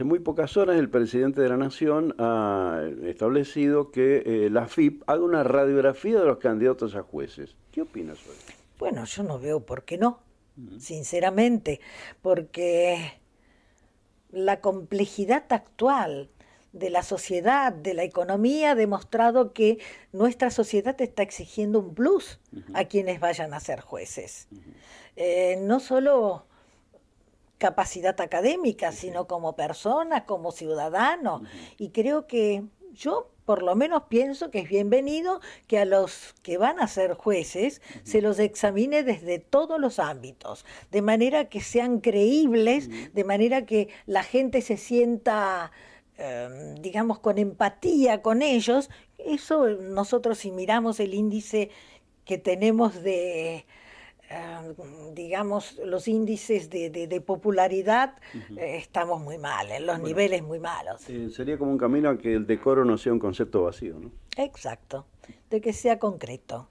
Hace muy pocas horas el presidente de la Nación ha establecido que eh, la FIP haga una radiografía de los candidatos a jueces. ¿Qué opinas sobre eso? Bueno, yo no veo por qué no, sinceramente, porque la complejidad actual de la sociedad, de la economía, ha demostrado que nuestra sociedad está exigiendo un plus a quienes vayan a ser jueces. Eh, no solo capacidad académica, sino como persona, como ciudadano. Y creo que yo por lo menos pienso que es bienvenido que a los que van a ser jueces se los examine desde todos los ámbitos, de manera que sean creíbles, de manera que la gente se sienta, em, digamos, con empatía con ellos. Eso nosotros si miramos el índice que tenemos de Ah, digamos, los índices de, popularidad, eh, estamos muy mal, eh, los niveles muy malos. Eh, sería como un camino a que el decoro no sea un concepto vacío, ¿no? Exacto, de que sea concreto.